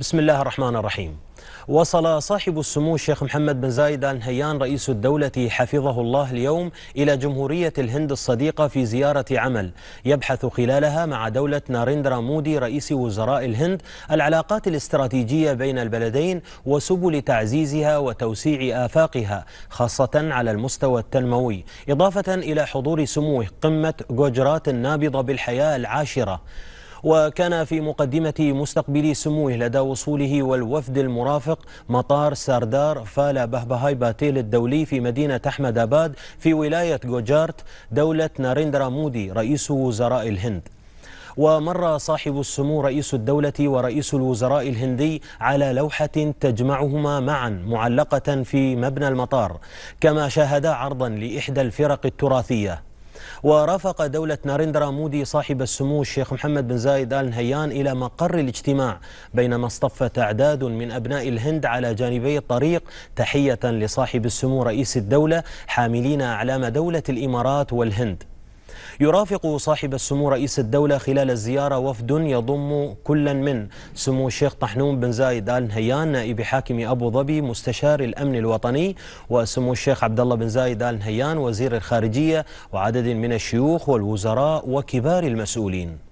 بسم الله الرحمن الرحيم وصل صاحب السمو الشيخ محمد بن زايد آل نهيان رئيس الدولة حفظه الله اليوم إلى جمهورية الهند الصديقة في زيارة عمل يبحث خلالها مع دولة ناريندرا مودي رئيس وزراء الهند العلاقات الاستراتيجية بين البلدين وسبل تعزيزها وتوسيع آفاقها خاصة على المستوى التنموي إضافة إلى حضور سموه قمة جوجرات النابضة بالحياة العاشرة وكان في مقدمة مستقبل سموه لدى وصوله والوفد المرافق مطار ساردار فالا بهبهاي باتيل الدولي في مدينة أحمد أباد في ولاية جوجارت دولة ناريندرا مودي رئيس وزراء الهند ومر صاحب السمو رئيس الدولة ورئيس الوزراء الهندي على لوحة تجمعهما معا معلقة في مبنى المطار كما شاهدا عرضا لإحدى الفرق التراثية ورافق دولة ناريندرا مودي صاحب السمو الشيخ محمد بن زايد آل نهيان إلى مقر الاجتماع بينما اصطفت أعداد من أبناء الهند على جانبي الطريق تحية لصاحب السمو رئيس الدولة حاملين أعلام دولة الإمارات والهند يرافق صاحب السمو رئيس الدولة خلال الزيارة وفد يضم كلا من سمو الشيخ طحنون بن زايد آل نهيان نائب حاكم أبو ظبي مستشار الأمن الوطني وسمو الشيخ عبد الله بن زايد آل نهيان وزير الخارجية وعدد من الشيوخ والوزراء وكبار المسؤولين